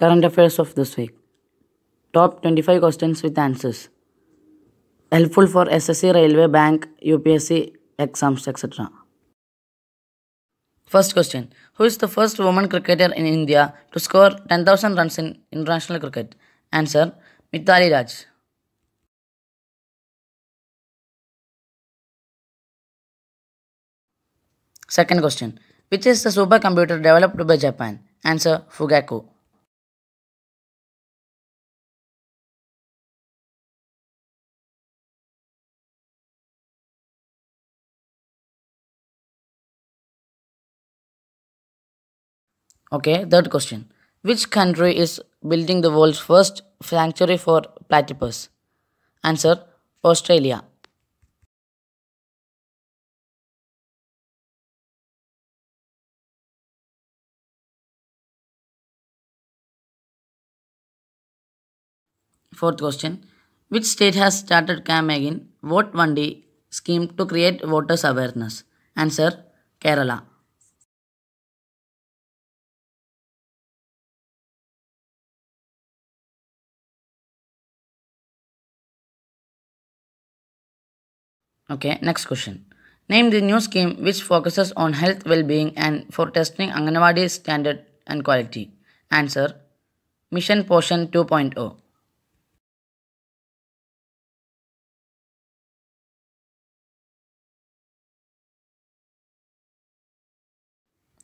Current affairs of this week. Top 25 questions with answers. Helpful for SSC, Railway, Bank, UPSC exams, etc. First question Who is the first woman cricketer in India to score 10,000 runs in international cricket? Answer Mithali Raj. Second question Which is the supercomputer developed by Japan? Answer Fugaku. Okay, third question. Which country is building the world's first sanctuary for platypus? Answer Australia. Fourth question Which state has started campaign Vote One D scheme to create voters awareness? Answer Kerala. Okay, next question. Name the new scheme which focuses on health, well-being and for testing anganwadi standard and quality. Answer, Mission Portion 2.0.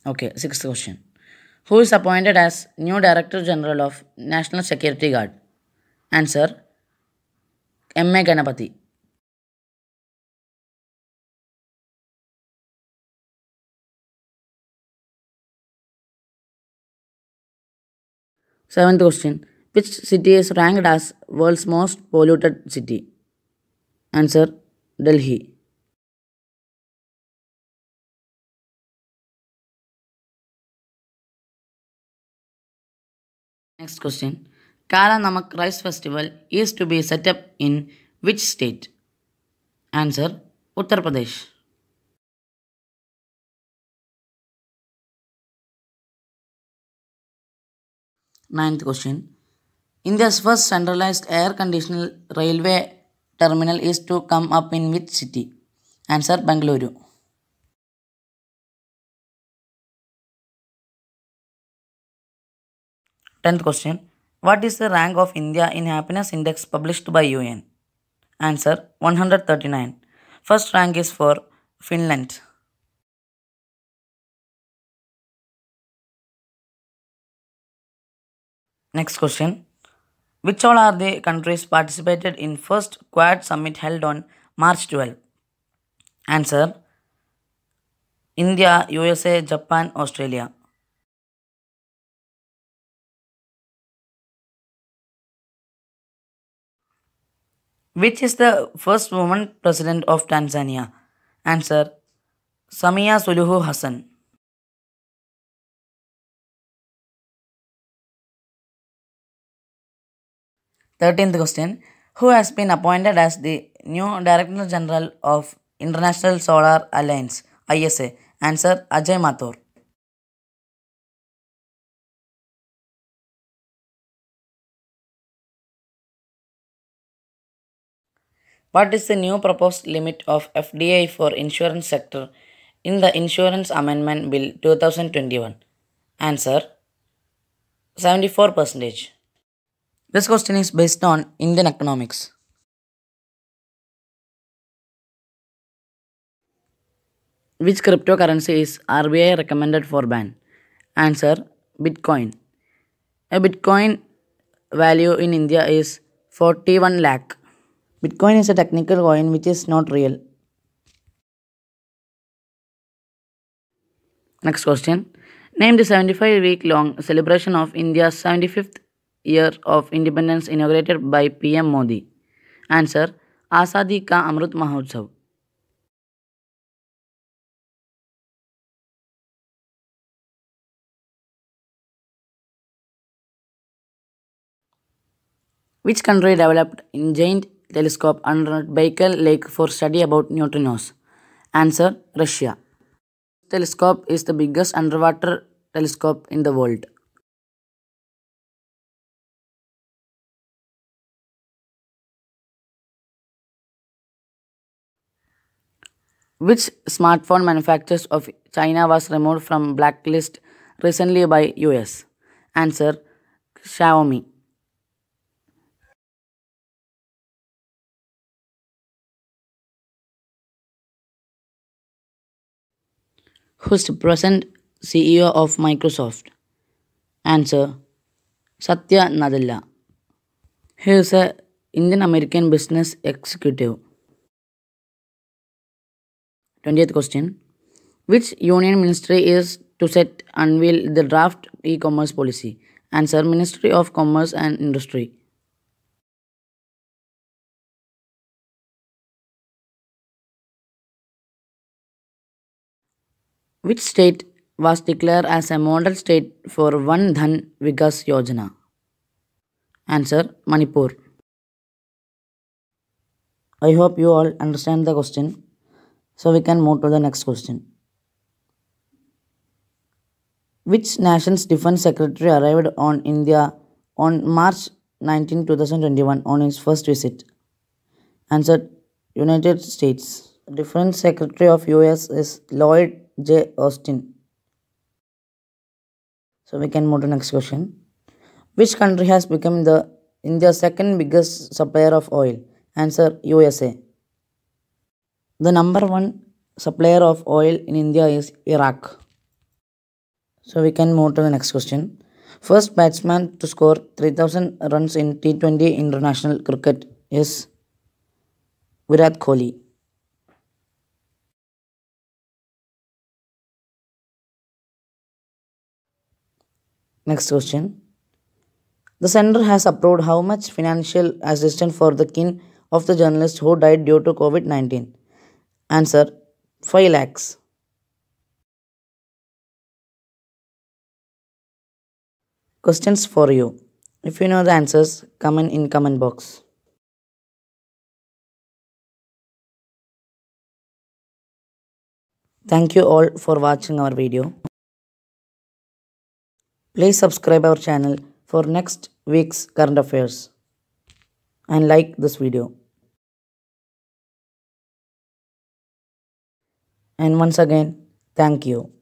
Okay, sixth question. Who is appointed as new Director General of National Security Guard? Answer, M.A. Ganapati. Seventh question. Which city is ranked as world's most polluted city? Answer Delhi. Next question. Kara Namak Rice Festival is to be set up in which state? Answer Uttar Pradesh. Ninth question. India's first centralized air conditioned railway terminal is to come up in which city? Answer Bangalore. Tenth question. What is the rank of India in happiness index published by UN? Answer 139. First rank is for Finland. Next question. Which all are the countries participated in first Quad summit held on March 12? Answer. India, USA, Japan, Australia. Which is the first woman president of Tanzania? Answer. Samia Suluhu Hassan. Thirteenth question Who has been appointed as the new Director General of International Solar Alliance ISA? Answer Ajay Mathur. What is the new proposed limit of FDI for insurance sector in the Insurance Amendment Bill 2021? Answer 74 percentage. This question is based on Indian economics. Which cryptocurrency is RBI recommended for ban? Answer Bitcoin. A Bitcoin value in India is 41 lakh. Bitcoin is a technical coin which is not real. Next question. Name the 75 week long celebration of India's 75th year of independence inaugurated by PM Modi? Answer Asadi Ka Amrut Mahotsav. Which country developed giant telescope under Baikal Lake for study about neutrinos? Answer Russia. Telescope is the biggest underwater telescope in the world. Which smartphone manufacturers of China was removed from blacklist recently by US? Answer Xiaomi. Who's the present CEO of Microsoft? Answer Satya Nadella. He is a Indian American business executive. 20th question. Which union ministry is to set unveil the draft e-commerce policy? Answer Ministry of Commerce and Industry. Which state was declared as a model state for One Dhan Vikas Yojana? Answer Manipur. I hope you all understand the question. So we can move to the next question. Which nation's defense secretary arrived on India on March 19, 2021 on his first visit? Answer United States. Defense Secretary of US is Lloyd J. Austin. So we can move to the next question. Which country has become the India's second biggest supplier of oil? Answer USA. The number one supplier of oil in India is Iraq. So we can move to the next question. First batsman to score 3000 runs in T20 international cricket is Virat Kohli. Next question. The center has approved how much financial assistance for the kin of the journalist who died due to COVID 19? Answer 5 lakhs. Questions for you. If you know the answers, comment in comment box. Thank you all for watching our video. Please subscribe our channel for next week's current affairs and like this video. and once again thank you